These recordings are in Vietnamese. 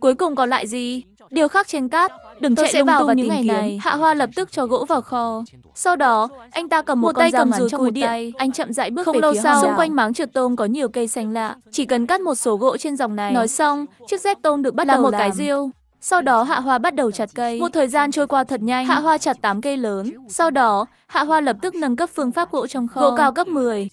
Cuối cùng còn lại gì? Điều khác trên cát, đừng Tôi chạy lung vào những ngày này. Hạ Hoa lập tức cho gỗ vào kho. Sau đó, anh ta cầm một, một tay cầm dùi trong một điện. tay, anh chậm rãi bước Không về lâu phía sau, xung quanh máng trượt tôm có nhiều cây xanh lạ, chỉ cần cắt một số gỗ trên dòng này. Nói xong, chiếc dép tôm được bắt là đầu một làm. cái riêu. Sau đó Hạ Hoa bắt đầu chặt cây. Một thời gian trôi qua thật nhanh, Hạ Hoa chặt 8 cây lớn. Sau đó, Hạ Hoa lập tức nâng cấp phương pháp gỗ trong kho. Gỗ cao cấp 10,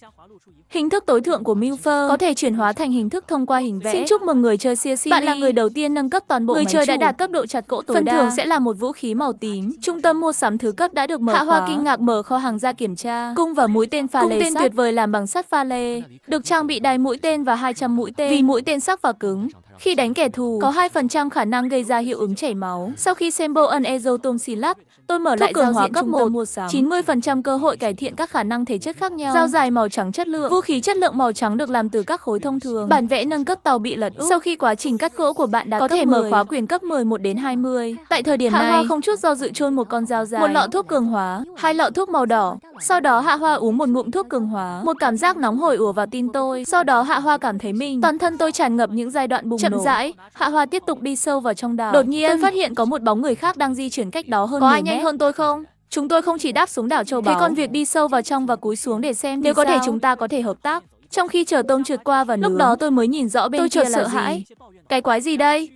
Hình thức tối thượng của Milfer có thể chuyển hóa thành hình thức thông qua hình vẽ. Xin chúc mừng người chơi Sia Bạn là người đầu tiên nâng cấp toàn bộ người chơi đã đạt cấp độ chặt cỗ tối Phần đa. thưởng sẽ là một vũ khí màu tím. Trung tâm mua sắm thứ cấp đã được mở Hạ khóa. Hoa kinh ngạc mở kho hàng ra kiểm tra. Cung và mũi tên pha Cung lê tên sắt. tuyệt vời làm bằng sắt pha lê. Được trang bị đài mũi tên và 200 mũi tên. Vì mũi tên sắc và cứng. Khi đánh kẻ thù, có 2% khả năng gây ra hiệu ứng chảy máu. Sau khi xem bộ ân Ezo Tom Silat, tôi mở Thuốc lại giao diện cấp 1, 90% cơ hội cải thiện các khả năng thể chất khác nhau. Dao dài màu trắng chất chất lượng. Vũ khí chất lượng màu trắng được làm từ các khối thông thường. Bản vẽ nâng cấp tàu bị lật úp. Sau khi quá trình cắt gỗ của bạn đã có thể 10. mở khóa quyền cấp 11 đến 20. Tại thời điểm hạ này, Hoa không chút do dự chôn một con dao dài, một lọ thuốc cường hóa, hai lọ thuốc màu đỏ. Sau đó Hạ Hoa uống một ngụm thuốc cường hóa, một cảm giác nóng hổi ùa vào tin tôi. Sau đó Hạ Hoa cảm thấy mình toàn thân tôi tràn ngập những giai đoạn bùng Chậm nổ. rãi, Hạ Hoa tiếp tục đi sâu vào trong đảo. Đột nhiên, tôi phát hiện có một bóng người khác đang di chuyển cách đó hơn Có ai nhanh hơn tôi không? Chúng tôi không chỉ đáp xuống đảo châu báu. Thế còn việc đi sâu vào trong và cúi xuống để xem Nếu có sao? thể chúng ta có thể hợp tác. Trong khi chờ tông trượt qua và nướng. Lúc đó tôi mới nhìn rõ bên Tôi chợt sợ gì? hãi. Cái quái gì đây?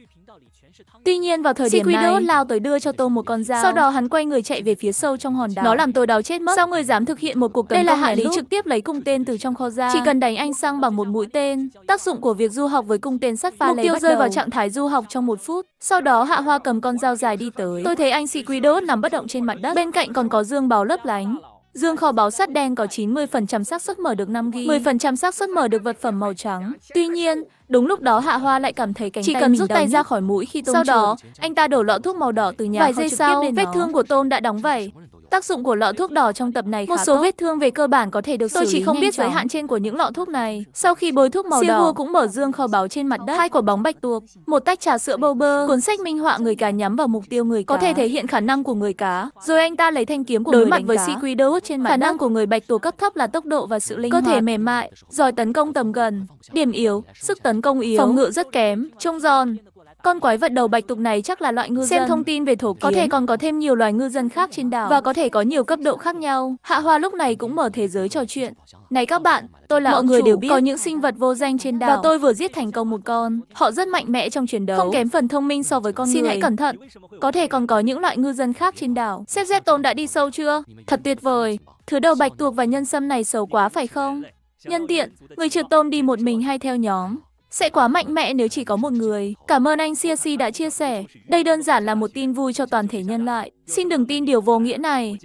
Tuy nhiên vào thời điểm này, lao tới đưa cho tôi một con dao. Sau đó hắn quay người chạy về phía sâu trong hòn đá. Nó làm tôi đau chết mất. Sao người dám thực hiện một cuộc tấn công Đây là hạ lý lúc? trực tiếp lấy cung tên từ trong kho ra. Chỉ cần đánh anh sang bằng một mũi tên. Tác dụng của việc du học với cung tên sắt pha Mục tiêu rơi đầu. vào trạng thái du học trong một phút. Sau đó Hạ Hoa cầm con dao dài đi tới. Tôi thấy anh Siquido nằm bất động trên mặt đất. Bên cạnh còn có dương bào lấp lánh. Dương kho báu sắt đen có 90% xác suất mở được 5 ghi, 10% xác suất mở được vật phẩm màu trắng. Tuy nhiên, đúng lúc đó Hạ Hoa lại cảm thấy cánh Chỉ tay cần rút tay ra khỏi mũi khi Tôm Sau đó, anh ta đổ lọ thuốc màu đỏ từ nhà Vài giây sau, vết thương của Tôm đã đóng vảy. Tác dụng của lọ thuốc đỏ trong tập này khá Một số tốt. vết thương về cơ bản có thể được Tôi xử lý chỉ không biết giới hạn trên của những lọ thuốc này. Sau khi bôi thuốc màu Siêu đỏ, cũng mở dương kho báu trên mặt đất, hai quả bóng bạch tuộc, một tách trà sữa bơ bơ, cuốn sách minh họa người cá nhắm vào mục tiêu người cá. Có thể thể hiện khả năng của người cá. Rồi anh ta lấy thanh kiếm của đối người mặt với si quy Sequidos trên mặt Khả đất. năng của người bạch tuộc cấp thấp là tốc độ và sự linh cơ hoạt. thể mềm mại, giỏi tấn công tầm gần. Điểm yếu, sức tấn công yếu, phòng ngự rất kém, trông giòn, con quái vật đầu bạch tuộc này chắc là loại ngư Xem dân. Xem thông tin về thổ kiến. Có thể còn có thêm nhiều loài ngư dân khác trên đảo và có thể có nhiều cấp độ khác nhau. Hạ Hoa lúc này cũng mở thế giới trò chuyện. Này các bạn, tôi là mọi người chủ. đều biết có những sinh vật vô danh trên đảo và tôi vừa giết thành công một con. Họ rất mạnh mẽ trong chiến đấu, không kém phần thông minh so với con Xin người. Xin hãy cẩn thận. Có thể còn có những loại ngư dân khác trên đảo. Sếp Zeton đã đi sâu chưa? Thật tuyệt vời. Thứ đầu bạch tuộc và nhân sâm này xấu quá phải không? Nhân tiện, người trượt tôm đi một mình hay theo nhóm? sẽ quá mạnh mẽ nếu chỉ có một người. Cảm ơn anh CSC đã chia sẻ. Đây đơn giản là một tin vui cho toàn thể nhân loại. Xin đừng tin điều vô nghĩa này.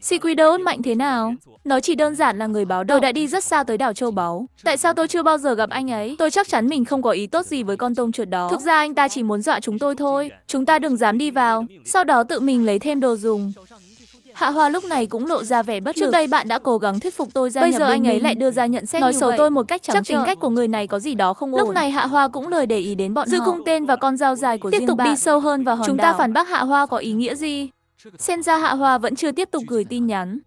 Sequidos mạnh thế nào? Nó chỉ đơn giản là người báo đầu đã đi rất xa tới đảo Châu Báu. Tại sao tôi chưa bao giờ gặp anh ấy? Tôi chắc chắn mình không có ý tốt gì với con tôm chuột đó. Thực ra anh ta chỉ muốn dọa chúng tôi thôi. Chúng ta đừng dám đi vào. Sau đó tự mình lấy thêm đồ dùng. Hạ Hoa lúc này cũng lộ ra vẻ bất lực. Trước đây bạn đã cố gắng thuyết phục tôi ra. Bây giờ anh ấy lại đưa ra nhận xét nói xấu tôi một cách trắng Chắc tính cách của người này có gì đó không ổn. Lúc này Hạ Hoa cũng lời để ý đến bọn Dư họ. cung tên và con dao dài của Tiếp tục đi sâu hơn vào hòn Chúng ta phản bác Hạ Hoa có ý nghĩa gì? Senja Hạ Hoa vẫn chưa tiếp tục gửi tin nhắn.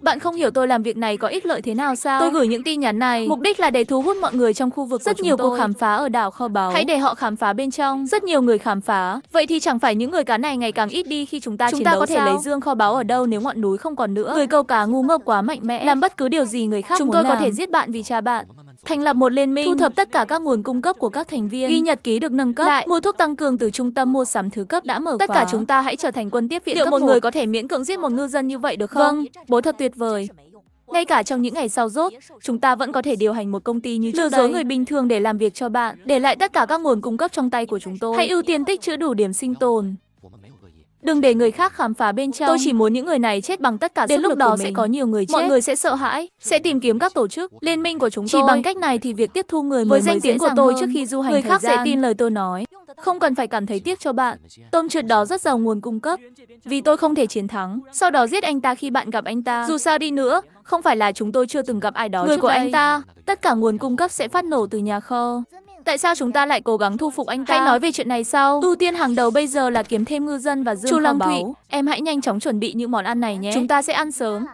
Bạn không hiểu tôi làm việc này có ích lợi thế nào sao? Tôi gửi những tin nhắn này, mục đích là để thu hút mọi người trong khu vực Rất nhiều cuộc khám phá ở đảo kho báu. Hãy để họ khám phá bên trong. Rất nhiều người khám phá. Vậy thì chẳng phải những người cá này ngày càng ít đi khi chúng ta chúng chiến ta đấu có thể sao? lấy dương kho báu ở đâu nếu ngọn núi không còn nữa? Người câu cá ngu ngốc quá mạnh mẽ, làm bất cứ điều gì người khác Chúng tôi làm. có thể giết bạn vì cha bạn thành lập một liên minh, thu thập tất cả các nguồn cung cấp của các thành viên, ghi nhật ký được nâng cấp, lại mua thuốc tăng cường từ trung tâm mua sắm thứ cấp đã mở tất cả chúng ta hãy trở thành quân tiếp viện Liệu cấp một người có thể miễn cưỡng giết một ngư dân như vậy được không? Vâng, bố thật tuyệt vời. Ngay cả trong những ngày sau rốt, chúng ta vẫn có thể điều hành một công ty như trước Lừa dối người bình thường để làm việc cho bạn, để lại tất cả các nguồn cung cấp trong tay của chúng tôi. Hãy ưu tiên tích trữ đủ điểm sinh tồn. Đừng để người khác khám phá bên trong. Tôi chỉ muốn những người này chết bằng tất cả Đến sức lúc lực đó của mình. sẽ có nhiều người chết. Mọi người sẽ sợ hãi, sẽ tìm kiếm các tổ chức, liên minh của chúng tôi. Chỉ bằng cách này thì việc tiếp thu người mới với danh tiếng của tôi hơn. trước khi du hành người khác gian. sẽ tin lời tôi nói. Không cần phải cảm thấy tiếc cho bạn. Tôm trượt đó rất giàu nguồn cung cấp. Vì tôi không thể chiến thắng. Sau đó giết anh ta khi bạn gặp anh ta. Dù sao đi nữa, không phải là chúng tôi chưa từng gặp ai đó. Người của đây. anh ta, tất cả nguồn cung cấp sẽ phát nổ từ nhà kho. Tại sao chúng ta lại cố gắng thu phục anh ta? Hãy nói về chuyện này sau. Ưu tiên hàng đầu bây giờ là kiếm thêm ngư dân và dương Chu Lăng Thụy, em hãy nhanh chóng chuẩn bị những món ăn này nhé. Chúng ta sẽ ăn sớm.